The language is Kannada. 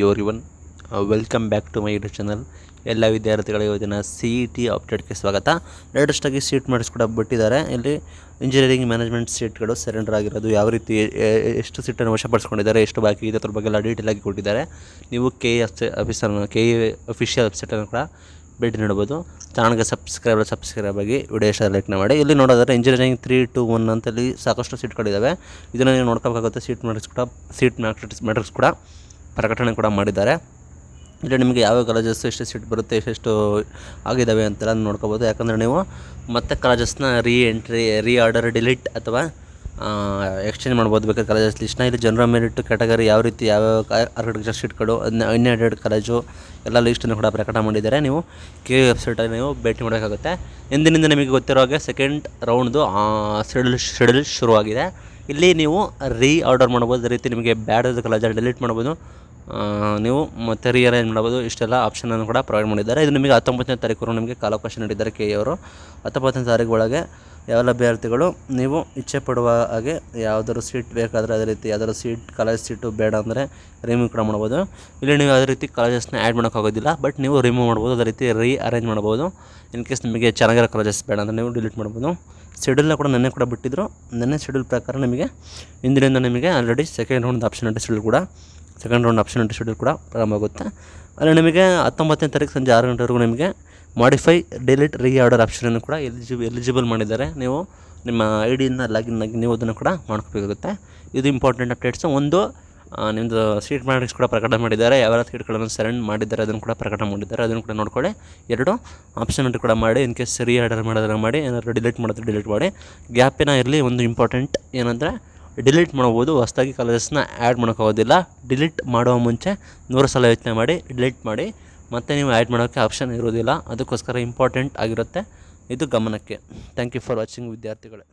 ಯೋರಿವನ್ welcome back to my YouTube channel ಎಲ್ಲ ವಿದ್ಯಾರ್ಥಿಗಳಿಗೆ ಇವತ್ತಿನ ಸಿ ಇ ಟಿ ಅಪ್ಡೇಟ್ಗೆ ಸ್ವಾಗತ ಲೇಟೆಸ್ಟಾಗಿ ಸೀಟ್ ಮಾಡಿಸ್ಕೊಡ ಬಿಟ್ಟಿದ್ದಾರೆ ಇಲ್ಲಿ ಇಂಜಿನಿಯರಿಂಗ್ ಮ್ಯಾನೇಜ್ಮೆಂಟ್ ಸೀಟ್ಗಳು ಸರೆಂಡರ್ ಆಗಿರೋದು ಯಾವ ರೀತಿ ಎಷ್ಟು ಸೀಟನ್ನು ವಶಪಡಿಸ್ಕೊಂಡಿದ್ದಾರೆ ಎಷ್ಟು ಬಾಕಿ ಇದೆ ಅದ್ರ ಬಗ್ಗೆ ಎಲ್ಲ ಆಗಿ ಕೊಟ್ಟಿದ್ದಾರೆ ನೀವು ಕೆ ಎ ಆಫೀಸರ್ನ ಕೆ ಎ ಅಫಿಷಿಯಲ್ ವೆಬ್ಸೈಟನ್ನು ಕೂಡ ಭೇಟಿ ನೀಡಬೋದು ಚಾನಲ್ಗೆ ಸಬ್ಸ್ಕ್ರೈಬ್ ಸಬ್ಸ್ಕ್ರೈಬ್ ಆಗಿ ವಿಡಿಯೋ ಇಷ್ಟ ಲೈಕ್ನ ಮಾಡಿ ಇಲ್ಲಿ ನೋಡೋದಾದ್ರೆ ಇಂಜಿನಿಯರಿಂಗ್ ತ್ರೀ ಟು ಒನ್ ಅಂತಲ್ಲಿ ಸಾಕಷ್ಟು ಸೀಟ್ಗಳಿದ್ದಾವೆ ಇದನ್ನು ನೀವು ನೋಡ್ಕೋಬೇಕಾಗುತ್ತೆ ಸೀಟ್ ಕೂಡ ಸೀಟ್ ಮ್ಯಾಟ್ರಿಕ್ಸ್ ಮ್ಯಾಟ್ರಿಕ್ಸ್ ಕೂಡ ಪ್ರಕಟಣೆ ಕೂಡ ಮಾಡಿದ್ದಾರೆ ಇಲ್ಲಿ ನಿಮಗೆ ಯಾವ ಕಾಲೇಜಸ್ ಎಷ್ಟು ಸೀಟ್ ಬರುತ್ತೆ ಎಷ್ಟೆಷ್ಟು ಆಗಿದ್ದಾವೆ ಅಂತೆಲ್ಲ ನೋಡ್ಕೋಬೋದು ಯಾಕಂದರೆ ನೀವು ಮತ್ತೆ ಕಾಲೇಜಸ್ನ ರೀ ಎಂಟ್ರಿ ರೀ ಆರ್ಡರ್ ಡಿಲೀಟ್ ಅಥವಾ ಎಕ್ಸ್ಚೇಂಜ್ ಮಾಡ್ಬೋದು ಬೇಕಾದ ಕಾಲೇಜಸ್ ಲಿಸ್ಟ್ನ ಇಲ್ಲಿ ಜನರಲ್ ಮೆರಿಟ್ ಕ್ಯಾಟಗರಿ ಯಾವ ರೀತಿ ಯಾವ ಆರ್ಕಿಟೆಕ್ಚರ್ ಶೀಟ್ಗಳು ಅನ್ಎಡೆಡ್ ಕಾಲೇಜು ಎಲ್ಲ ಲಿಸ್ಟನ್ನು ಕೂಡ ಪ್ರಕಟ ಮಾಡಿದ್ದಾರೆ ನೀವು ಕೆ ವೆಬ್ಸೈಟಲ್ಲಿ ನೀವು ಭೇಟಿ ಮಾಡಬೇಕಾಗುತ್ತೆ ಇಂದಿನಿಂದ ನಿಮಗೆ ಗೊತ್ತಿರೋ ಹಾಗೆ ಸೆಕೆಂಡ್ ರೌಂಡ್ದು ಶೆಡ್ಯೂಲ್ ಶೆಡ್ಯೂಲ್ ಶುರುವಾಗಿದೆ ಇಲ್ಲಿ ನೀವು ರೀ ಆರ್ಡರ್ ಮಾಡ್ಬೋದು ಅದೇ ರೀತಿ ನಿಮಗೆ ಬ್ಯಾಡದ ಕಾಲೇಜಲ್ಲಿ ಡಿಲೀಟ್ ಮಾಡ್ಬೋದು ನೀವು ಮತ್ತೆ ರೀಅರೇಂಜ್ ಮಾಡ್ಬೋದು ಇಷ್ಟೆಲ್ಲ ಆಪ್ಷನನ್ನು ಕೂಡ ಪ್ರೊವೈಡ್ ಮಾಡಿದ್ದಾರೆ ಇದು ನಿಮಗೆ ಹತ್ತೊಂಬತ್ತನೇ ತಾರೀಕು ನಿಮಗೆ ಕಾಲಾವಕಾಶ ನೀಡಿದ್ದಾರೆ ಕೆ ಅವರು ಹತ್ತೊಂಬತ್ತನೇ ತಾರೀಕು ಒಳಗೆ ಯಾವ ಅಭ್ಯರ್ಥಿಗಳು ನೀವು ಇಚ್ಛೆ ಪಡುವ ಹಾಗೆ ಯಾವುದಾದ್ರು ಸೀಟ್ ಬೇಕಾದರೆ ಅದೇ ರೀತಿ ಯಾವ್ದಾದ್ರು ಸೀಟ್ ಕಾಲೇಜ್ ಸೀಟು ಬೇಡ ಅಂದರೆ ರಿಮೂವ್ ಕೂಡ ಮಾಡ್ಬೋದು ಇಲ್ಲಿ ನೀವು ಯಾವುದೇ ರೀತಿ ಕಾಲೇಜಸ್ನ ಆ್ಯಡ್ ಮಾಡೋಕ್ಕಾಗೋದಿಲ್ಲ ಬಟ್ ನೀವು ರಿಮೂವ್ ಮಾಡ್ಬೋದು ಅದೇ ರೀತಿ ರೀ ಅರೇಂಜ್ ಮಾಡ್ಬೋದು ಇನ್ ಕೇಸ್ ನಿಮಗೆ ಚೆನ್ನಾಗಿರೋ ಕಾಲೇಜಸ್ ಬೇಡ ಅಂದರೆ ನೀವು ಡಿಲೀಟ್ ಮಾಡ್ಬೋದು ಶೆಡ್ಯೂಲ್ನ ಕೂಡ ನೆನ್ನೆ ಕೂಡ ಬಿಟ್ಟಿದ್ದರು ನೆನ್ನೆ ಶೆಡ್ಯೂಲ್ ಪ್ರಕಾರ ನಿಮಗೆ ಇಂದಿನಿಂದ ನಿಮಗೆ already second round option schedule ಕೂಡ ಸೆಕೆಂಡ್ ರೌಂಡ್ ಆಪ್ಷನ್ ಶೆಡ್ಯೂಲ್ ಕೂಡ ಪ್ರಾರಂಭ ಆಗುತ್ತೆ ಅಲ್ಲಿ ನಿಮಗೆ ಹತ್ತೊಂಬತ್ತನೇ ತಾರೀಕು ಸಂಜೆ ಆರು ಗಂಟೆವರೆಗೂ ನಿಮಗೆ ಮಾಡಿಫೈ ಡಿಲೀಟ್ ರೀ ಆರ್ಡರ್ ಆಪ್ಷನನ್ನು ಕೂಡ ಎಲಿಜಿಬಲ್ ಎಲಿಜಿಬಲ್ ಮಾಡಿದ್ದಾರೆ ನೀವು ನಿಮ್ಮ ಐ ಡಿಯಿಂದ ಲಾಗಿನ್ ಆಗಿ ನೀವು ಅದನ್ನು ಕೂಡ ಮಾಡ್ಕೋಬೇಕಾಗುತ್ತೆ ಇದು ಇಂಪಾರ್ಟೆಂಟ್ ಅಪ್ಡೇಟ್ಸು ಒಂದು ನಿಮ್ಮದು ಸೀಟ್ ಮ್ಯಾಟ್ರಿಕ್ಸ್ ಕೂಡ ಪ್ರಕಟ ಮಾಡಿದ್ದಾರೆ ಯಾವ್ಯಾವ ಸೀಟ್ಗಳನ್ನು ಸರೆಂಡ್ ಮಾಡಿದ್ದಾರೆ ಅದನ್ನು ಕೂಡ ಪ್ರಕಟ ಮಾಡಿದ್ದಾರೆ ಅದನ್ನು ಕೂಡ ನೋಡ್ಕೊಳ್ಳಿ ಎರಡು ಆಪ್ಷನ್ ಕೂಡ ಮಾಡಿ ಇನ್ ಕೇಸ್ ಸರಿ ಆರ್ಡರ್ ಮಾಡಿದ್ರೆ ಮಾಡಿ ಏನಾದರೂ ಡಿಲೀಟ್ ಮಾಡಿದ್ರೆ ಡಿಲೀಟ್ ಮಾಡಿ ಗ್ಯಾಪಿನ ಇರಲಿ ಒಂದು ಇಂಪಾರ್ಟೆಂಟ್ ಏನಂದರೆ ಡಿಲೀಟ್ ಮಾಡ್ಬೋದು ಹೊಸ್ದಾಗಿ ಕಾಲೇಜಸ್ನ ಆ್ಯಡ್ ಮಾಡೋಕ್ಕಾಗೋದಿಲ್ಲ ಡಿಲೀಟ್ ಮಾಡುವ ಮುಂಚೆ ನೂರು ಸಲ ಯೋಚನೆ ಮಾಡಿ ಡಿಲೀಟ್ ಮಾಡಿ ಮತ್ತೆ ನೀವು ಆ್ಯಡ್ ಮಾಡೋಕ್ಕೆ ಆಪ್ಷನ್ ಇರೋದಿಲ್ಲ ಅದಕ್ಕೋಸ್ಕರ ಇಂಪಾರ್ಟೆಂಟ್ ಆಗಿರುತ್ತೆ ಇದು ಗಮನಕ್ಕೆ ಥ್ಯಾಂಕ್ ಯು ಫಾರ್ ವಾಚಿಂಗ್ ವಿದ್ಯಾರ್ಥಿಗಳೇ